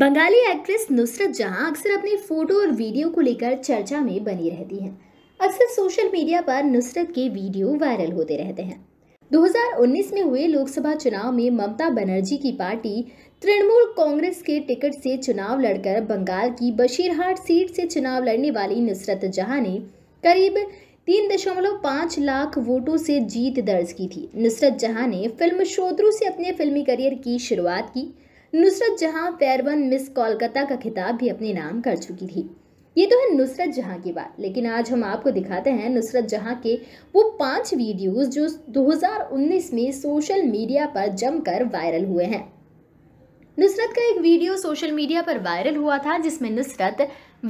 Bengali actress Nusrat जहां अक्सर अपनी फ़ोटो और वीडियो को लेकर चर्चा में बनी रहती हैं अक्सर सोशल मीडिया पर नुसरत के वीडियो वायरल होते रहते हैं 2019 में हुए लोकसभा चुनाव में ममता बनर्जी की पार्टी तृणमूल कांग्रेस के टिकट से चुनाव लड़कर बंगाल की बशीरहाट सीट से चुनाव लड़ने वाली नुसरत जहां ने करीब तीन दशमलव पाँच लाख वोटों से जीत दर्ज की थी नुसरत जहां ने फिल्म शोद्रू से अपने फिल्मी करियर की शुरुआत की नुसरत जहां फेयरवन मिस कोलकाता का खिताब भी अपने नाम कर चुकी थी ये तो है नुसरत जहाँ की बात लेकिन आज हम आपको दिखाते हैं नुसरत जहाँ के वो पांच वीडियोस जो 2019 में सोशल मीडिया पर जमकर वायरल हुए हैं नुसरत का एक वीडियो सोशल मीडिया पर वायरल हुआ था जिसमें नुसरत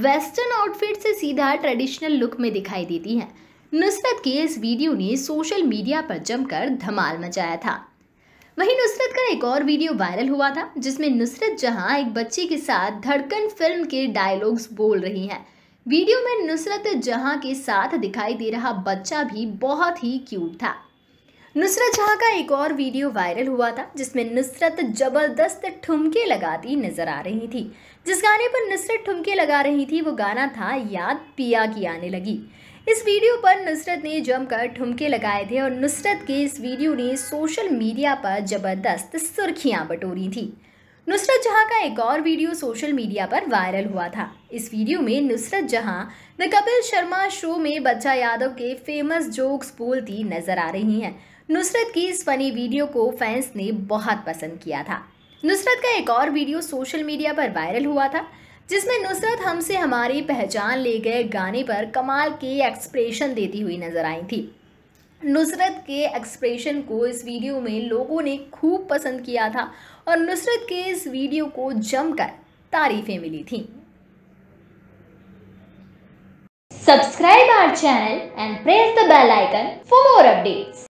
वेस्टर्न आउटफिट से सीधा ट्रेडिशनल लुक में दिखाई देती हैं नुसरत के इस वीडियो ने सोशल मीडिया पर जमकर धमाल मचाया था वहीं नुसरत का एक और वीडियो वायरल हुआ था जिसमें नुसरत जहां एक बच्चे के साथ धड़कन फिल्म के डायलॉग्स बोल रही हैं वीडियो में नुसरत जहां के साथ दिखाई दे रहा बच्चा भी बहुत ही क्यूट था नुसरत जहाँ का एक और वीडियो वायरल हुआ था जिसमें नुसरत जबरदस्त ठुमके लगाती नजर आ रही थी जिस गाने पर नुसरत ठुमके लगा रही थी वो गाना था याद पिया की आने लगी इस वीडियो पर नुसरत ने जमकर ठुमके लगाए थे और नुसरत के इस वीडियो ने सोशल मीडिया पर जबरदस्त सुर्खियां बटोरी थी नुसरत जहाँ का एक और वीडियो सोशल मीडिया पर वायरल हुआ था इस वीडियो में नुसरत जहाँ द कपिल शर्मा शो में बच्चा यादव के फेमस जोक्स बोलती नजर आ रही हैं नुसरत की इस फनी वीडियो को फैंस ने बहुत पसंद किया था नुसरत का एक और वीडियो सोशल मीडिया पर वायरल हुआ था जिसमें नुसरत हमसे हमारी पहचान ले गए गाने पर कमाल के एक्सप्रेशन देती हुई नजर आई थी नुसरत के एक्सप्रेशन को इस वीडियो में लोगों ने खूब पसंद किया था और नुसरत के इस वीडियो को जमकर तारीफें मिली थी subscribe our channel and press the bell icon for more updates